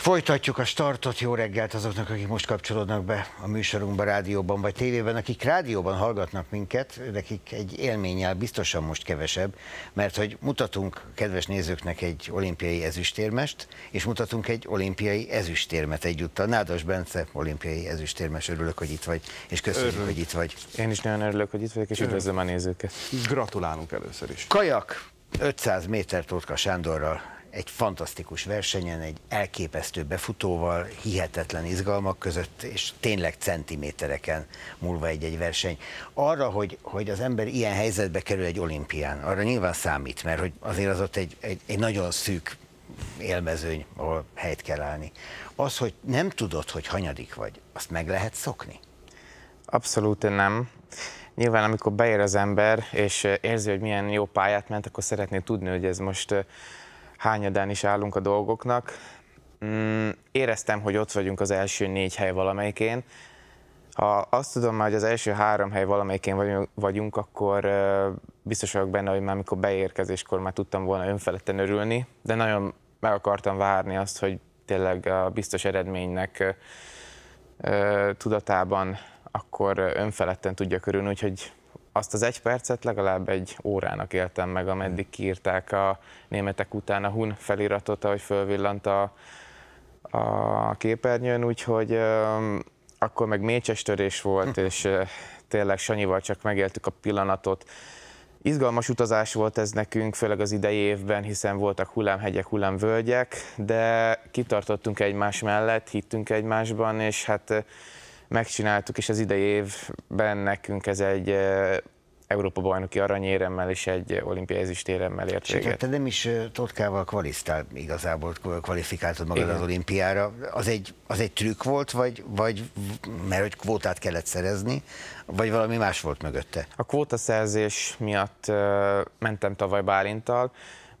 Folytatjuk a startot, jó reggelt azoknak, akik most kapcsolódnak be a műsorunkba, rádióban vagy tévében, akik rádióban hallgatnak minket, nekik egy élménnyel biztosan most kevesebb, mert hogy mutatunk kedves nézőknek egy olimpiai ezüstérmest, és mutatunk egy olimpiai ezüstérmet egyúttal. Nádas Bence, olimpiai ezüstérmes, örülök, hogy itt vagy, és köszönjük, örülök. hogy itt vagy. Én is nagyon örülök, hogy itt vagyok, és üdvözlöm a nézőket. Gratulálunk először is. Kajak, 500 méter Tótka Sándorral egy fantasztikus versenyen, egy elképesztő befutóval, hihetetlen izgalmak között, és tényleg centimétereken múlva egy-egy verseny. Arra, hogy, hogy az ember ilyen helyzetbe kerül egy olimpián, arra nyilván számít, mert hogy azért az ott egy, egy, egy nagyon szűk élmezőny, ahol helyt kell állni. Az, hogy nem tudod, hogy hanyadik vagy, azt meg lehet szokni? Abszolút nem. Nyilván, amikor beér az ember, és érzi, hogy milyen jó pályát ment, akkor szeretné tudni, hogy ez most hányadán is állunk a dolgoknak. Mm, éreztem, hogy ott vagyunk az első négy hely valamelyikén. Ha azt tudom már, hogy az első három hely valamelyikén vagyunk, akkor biztos vagyok benne, hogy már amikor beérkezéskor már tudtam volna önfeledten örülni, de nagyon meg akartam várni azt, hogy tényleg a biztos eredménynek tudatában akkor önfeledten tudja körülni, úgyhogy azt az egy percet legalább egy órának éltem meg, ameddig hmm. kiírták a németek után a hun feliratot, ahogy fölvillant a, a képernyőn, úgyhogy um, akkor meg mécses törés volt, és uh, tényleg Sanyival csak megéltük a pillanatot. Izgalmas utazás volt ez nekünk, főleg az idei évben, hiszen voltak hullámhegyek, hullámvölgyek, de kitartottunk egymás mellett, hittünk egymásban, és hát megcsináltuk, és az idei évben nekünk ez egy Európa bajnoki aranyéremmel és egy olimpiai ezüstéremmel ért Sőt, véget. te nem is Totkával kvalisztál, igazából kvalifikáltad magad Igen. az olimpiára. Az egy, az egy trükk volt, vagy, vagy mert hogy kvótát kellett szerezni, vagy valami más volt mögötte? A kvótaszerzés miatt mentem tavaly Bálintal,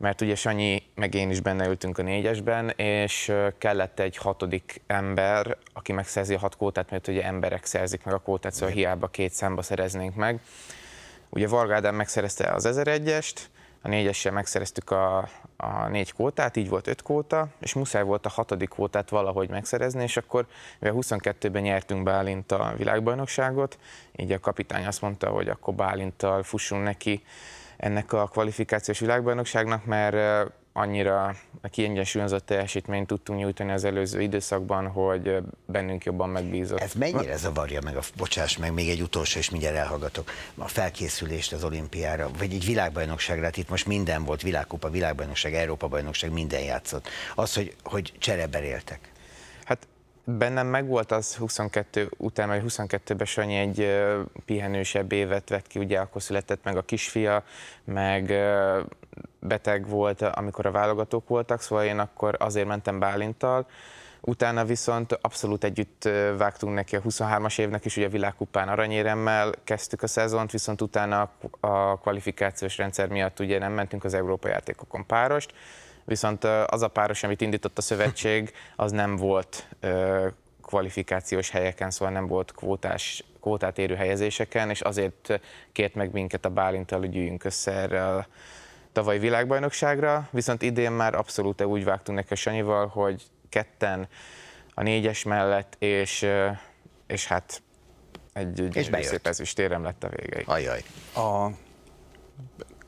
mert ugye Sanyi meg én is benne ültünk a négyesben, és kellett egy hatodik ember, aki megszerzi a hat kótát, mert ugye emberek szerzik meg a kótát, szóval hiába két számba szereznénk meg. Ugye Varga Ádám megszerezte az 1001-est, a négyessel megszereztük a, a négy kótát, így volt öt kóta, és muszáj volt a hatodik kótát valahogy megszerezni, és akkor mivel 22-ben nyertünk Bálint a világbajnokságot, így a kapitány azt mondta, hogy akkor Bálinttal fussunk neki, ennek a kvalifikációs világbajnokságnak, mert annyira kiengyensúlyozott teljesítményt tudtunk nyújtani az előző időszakban, hogy bennünk jobban megbízott. Ez mennyire zavarja meg a, bocsáss meg, még egy utolsó, és mindjárt elhallgatok, a felkészülést az olimpiára, vagy egy világbajnokságra, hát itt most minden volt, világkupa, világbajnokság, Európa bajnokság, minden játszott. Az, hogy, hogy csereberéltek bennem megvolt az 22 után, vagy 22-ben Sanyi egy pihenősebb évet vett ki, ugye akkor született meg a kisfia, meg beteg volt, amikor a válogatók voltak, szóval én akkor azért mentem Bálintal, Utána viszont abszolút együtt vágtunk neki a 23-as évnek is, ugye a világkupán aranyéremmel kezdtük a szezont, viszont utána a kvalifikációs rendszer miatt ugye nem mentünk az Európa játékokon párost, viszont az a páros, amit indított a szövetség, az nem volt kvalifikációs helyeken, szóval nem volt kvótás, kvótát érő helyezéseken, és azért kért meg minket a Bálintal, hogy üljünk össze erre a tavalyi világbajnokságra, viszont idén már abszolút e úgy vágtunk neki a Sanyival, hogy ketten a négyes mellett, és, és hát egy, egy és szép ezüstérem lett a vége. Ajaj. A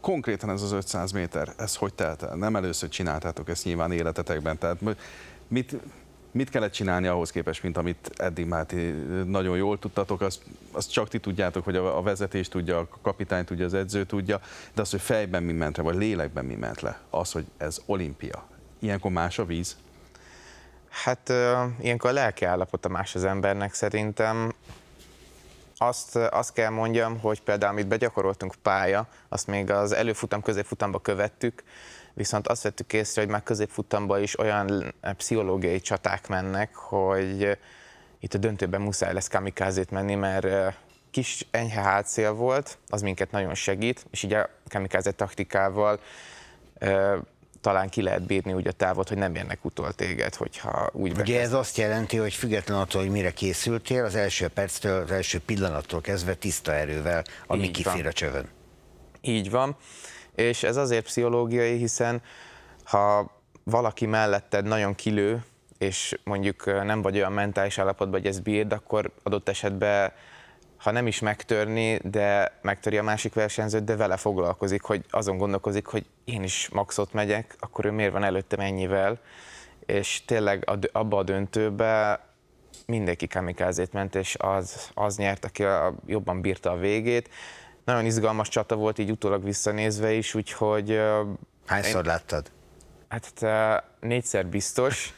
konkrétan ez az 500 méter, ez hogy telt el? Nem először csináltátok ezt nyilván életetekben, tehát mit, mit kellett csinálni ahhoz képest, mint amit eddig már ti nagyon jól tudtatok, azt, azt csak ti tudjátok, hogy a, a vezetés tudja, a kapitány tudja, az edző tudja, de az, hogy fejben mi ment le, vagy lélekben mi ment le, az, hogy ez olimpia. Ilyenkor más a víz? Hát uh, ilyenkor a lelki állapota más az embernek szerintem azt, azt kell mondjam, hogy például amit begyakoroltunk pálya, azt még az előfutam, középfutamba követtük, viszont azt vettük észre, hogy már középfutamba is olyan pszichológiai csaták mennek, hogy itt a döntőben muszáj lesz kamikázét menni, mert kis enyhe hátszél volt, az minket nagyon segít, és így a kamikáze taktikával talán ki lehet bírni úgy a távot, hogy nem érnek utol téged, hogyha úgy Ugye ez azt jelenti, hogy független attól, hogy mire készültél, az első perctől, az első pillanattól kezdve tiszta erővel, ami Így kifér van. a csövön. Így van, és ez azért pszichológiai, hiszen ha valaki melletted nagyon kilő, és mondjuk nem vagy olyan mentális állapotban, hogy ez bírd, akkor adott esetben ha nem is megtörni, de megtöri a másik versenyzőt, de vele foglalkozik, hogy azon gondolkozik, hogy én is maxot megyek, akkor ő miért van előttem ennyivel, és tényleg abba a döntőbe mindenki kamikázét ment, és az, az nyert, aki a, jobban bírta a végét. Nagyon izgalmas csata volt így utólag visszanézve is, úgyhogy... Hányszor én, láttad? Hát négyszer biztos,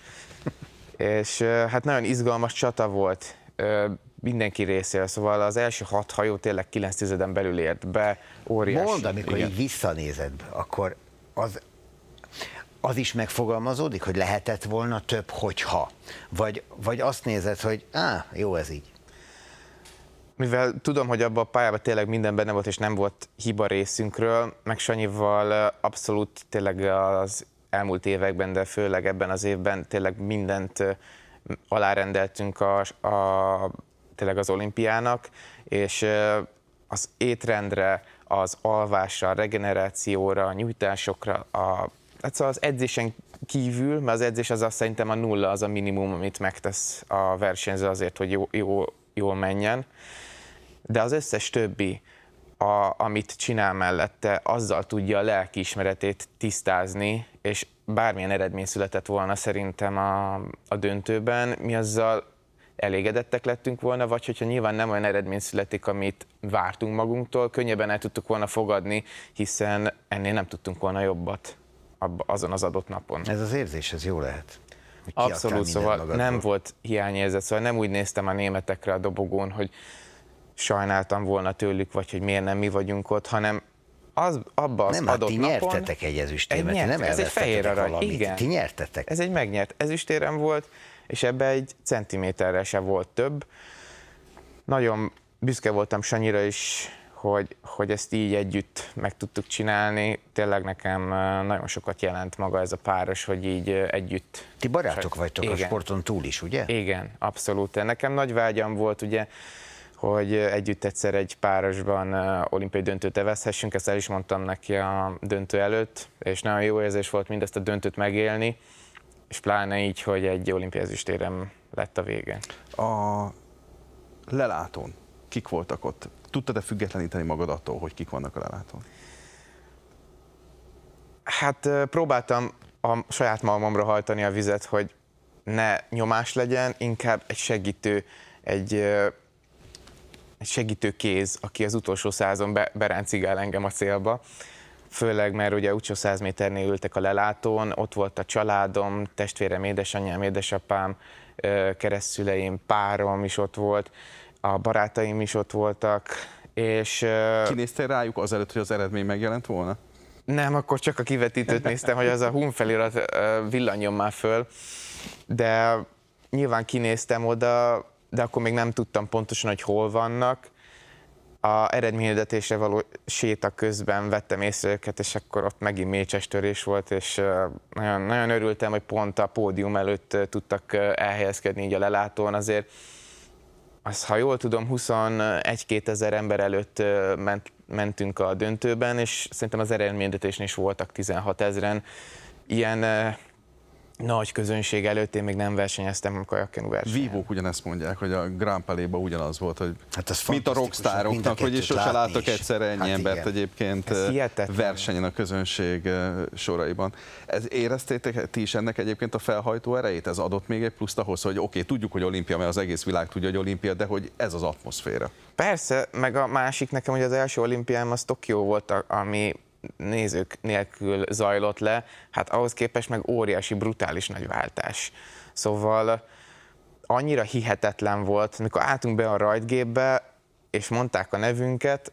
és hát nagyon izgalmas csata volt mindenki részéről, szóval az első hat hajó tényleg 9 tizeden belül ért be, óriási. Mondd, amikor igen. így visszanézed, akkor az, az is megfogalmazódik, hogy lehetett volna több, hogyha. Vagy, vagy azt nézed, hogy á, jó ez így. Mivel tudom, hogy abban a pályában tényleg minden benne volt, és nem volt hiba részünkről, meg Sanyival abszolút tényleg az elmúlt években, de főleg ebben az évben tényleg mindent alárendeltünk a, a tényleg az olimpiának, és az étrendre, az alvásra, regenerációra, nyújtásokra, a hát szóval az edzésen kívül, mert az edzés az azt szerintem a nulla az a minimum, amit megtesz a versenyző azért, hogy jó, jó, jól menjen. De az összes többi, a, amit csinál mellette, azzal tudja a ismeretét tisztázni, és bármilyen eredmény született volna szerintem a, a döntőben, mi azzal elégedettek lettünk volna, vagy hogyha nyilván nem olyan eredmény születik, amit vártunk magunktól, könnyebben el tudtuk volna fogadni, hiszen ennél nem tudtunk volna jobbat azon az adott napon. Ez az érzés, ez jó lehet. Abszolút, szóval magadból. nem volt hiányérzet, szóval nem úgy néztem a németekre a dobogón, hogy sajnáltam volna tőlük, vagy hogy miért nem mi vagyunk ott, hanem az, abba az nem, hát adott hát ti napon... nyertetek egy ezüstérmet, egy nyert, nem ez egy fehér arany, valamit, igen. ti nyertetek. Ez egy megnyert ezüstérem volt, és ebbe egy centiméterre se volt több. Nagyon büszke voltam Sanyira is, hogy, hogy ezt így együtt meg tudtuk csinálni. Tényleg nekem nagyon sokat jelent maga ez a páros, hogy így együtt. Ti barátok vagytok igen. a sporton túl is, ugye? Igen, abszolút. Nekem nagy vágyam volt, ugye, hogy együtt egyszer egy párosban olimpiai döntőt evezhessünk, ezt el is mondtam neki a döntő előtt, és nagyon jó érzés volt mindezt a döntőt megélni és pláne így, hogy egy olimpiai térem lett a vége. A lelátón kik voltak ott? Tudtad-e függetleníteni magad attól, hogy kik vannak a lelátón? Hát próbáltam a saját magamra hajtani a vizet, hogy ne nyomás legyen, inkább egy segítő, egy, egy segítő kéz, aki az utolsó százon be, beráncigál engem a célba főleg mert ugye Ucsó 100 méternél ültek a lelátón, ott volt a családom, testvérem, édesanyám, édesapám, keresztszüleim, párom is ott volt, a barátaim is ott voltak, és... Kinéztél rájuk azelőtt, hogy az eredmény megjelent volna? Nem, akkor csak a kivetítőt néztem, hogy az a hun felirat villanjon már föl, de nyilván kinéztem oda, de akkor még nem tudtam pontosan, hogy hol vannak, a eredményedetésre való séta közben vettem észre őket, és akkor ott megint mécses törés volt, és nagyon, nagyon örültem, hogy pont a pódium előtt tudtak elhelyezkedni így a lelátón. Azért, az, ha jól tudom, 21-2 ezer ember előtt ment, mentünk a döntőben, és szerintem az eredményedetésnél is voltak 16 ezeren. Ilyen nagy közönség előtt én még nem versenyeztem kajakkenu versenyen. Vívók ugyanezt mondják, hogy a Grand Palais-ban ugyanaz volt, hogy hát ez mint a rockstároknak, hogy sose látok egyszer ennyi hát embert igen. egyébként versenyen a közönség soraiban. Ez éreztétek ti is ennek egyébként a felhajtó erejét? Ez adott még egy pluszt ahhoz, hogy oké, okay, tudjuk, hogy olimpia, mert az egész világ tudja, hogy olimpia, de hogy ez az atmoszféra. Persze, meg a másik nekem, hogy az első olimpiám az Tokió volt, ami nézők nélkül zajlott le, hát ahhoz képest meg óriási, brutális nagy váltás. Szóval annyira hihetetlen volt, mikor álltunk be a rajtgépbe, és mondták a nevünket,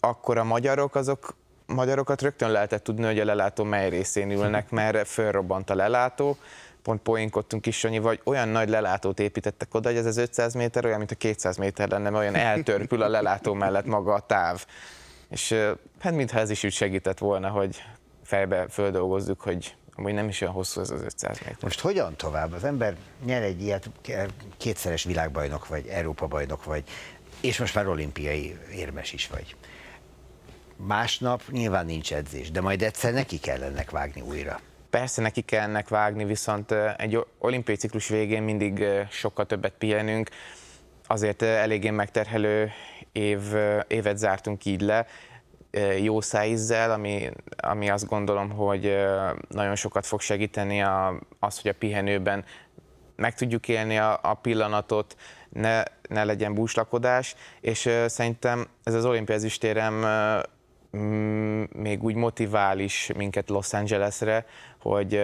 akkor a magyarok azok magyarokat rögtön lehetett tudni, hogy a lelátó mely részén ülnek, mert fölrobbant a lelátó, pont poénkodtunk is, Sanyi, vagy olyan nagy lelátót építettek oda, hogy ez az 500 méter olyan, mint a 200 méter lenne, mert olyan eltörpül a lelátó mellett maga a táv. És hát mintha ez is úgy segített volna, hogy fejbe földolgozzuk, hogy amúgy nem is olyan hosszú ez az 500 méter. Most hogyan tovább? Az ember nyer egy ilyet, kétszeres világbajnok vagy, Európa bajnok vagy, és most már olimpiai érmes is vagy. Másnap nyilván nincs edzés, de majd egyszer neki kell ennek vágni újra. Persze neki kell ennek vágni, viszont egy olimpiai ciklus végén mindig sokkal többet pihenünk, azért eléggé megterhelő év, évet zártunk így le, jó szájízzel, ami, ami azt gondolom, hogy nagyon sokat fog segíteni a, az, hogy a pihenőben meg tudjuk élni a, a pillanatot, ne, ne legyen búslakodás, és szerintem ez az olimpiai ezüstérem még úgy motivál is minket Los Angelesre, hogy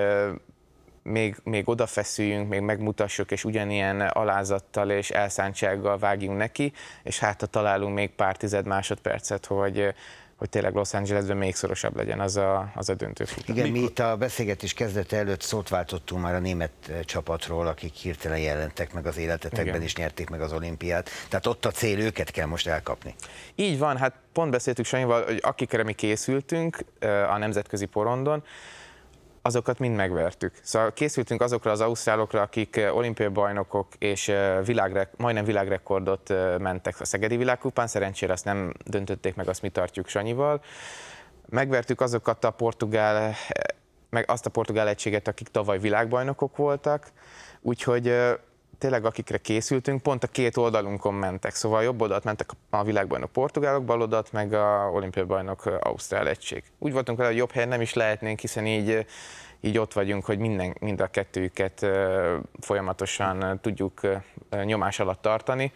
még, még odafeszüljünk, még megmutassuk, és ugyanilyen alázattal és elszántsággal vágjunk neki, és hát ha találunk még pár tized másodpercet, hogy, hogy tényleg Los Angelesben még szorosabb legyen az a, az a döntő. Futam. Igen, mi itt a beszélgetés kezdete előtt szót váltottunk már a német eh, csapatról, akik hirtelen jelentek meg az életetekben, Igen. és nyerték meg az olimpiát. Tehát ott a cél, őket kell most elkapni. Így van, hát pont beszéltük Sanyival, hogy akikre mi készültünk eh, a nemzetközi porondon, azokat mind megvertük. Szóval készültünk azokra az ausztrálokra, akik eh, olimpiai bajnokok és eh, világre, majdnem világrekordot eh, mentek a Szegedi világkupán, szerencsére azt nem döntötték meg, azt mi tartjuk Sanyival. Megvertük azokat a portugál, meg azt a portugál egységet, akik tavaly világbajnokok voltak, úgyhogy tényleg akikre készültünk, pont a két oldalunkon mentek, szóval jobb oldalt mentek a világbajnok portugálok, bal oldalt meg a olimpiai bajnok ausztrál egység. Úgy voltunk vele, hogy jobb helyen nem is lehetnénk, hiszen így így ott vagyunk, hogy minden, mind a kettőjüket folyamatosan tudjuk nyomás alatt tartani.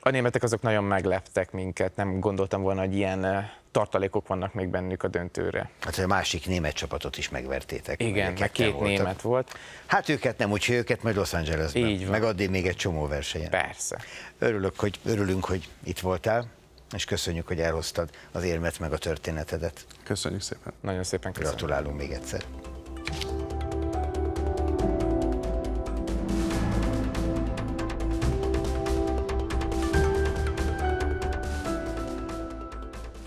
A németek azok nagyon megleptek minket, nem gondoltam volna, hogy ilyen tartalékok vannak még bennük a döntőre. Hát a másik német csapatot is megvertétek. Igen, meg két voltak. német volt. Hát őket nem, úgyhogy őket majd Los Angelesben. Így van. Meg addig még egy csomó versenyen. Persze. Örülök, hogy, örülünk, hogy itt voltál, és köszönjük, hogy elhoztad az érmet meg a történetedet. Köszönjük szépen. Nagyon szépen köszönjük. Gratulálunk még egyszer.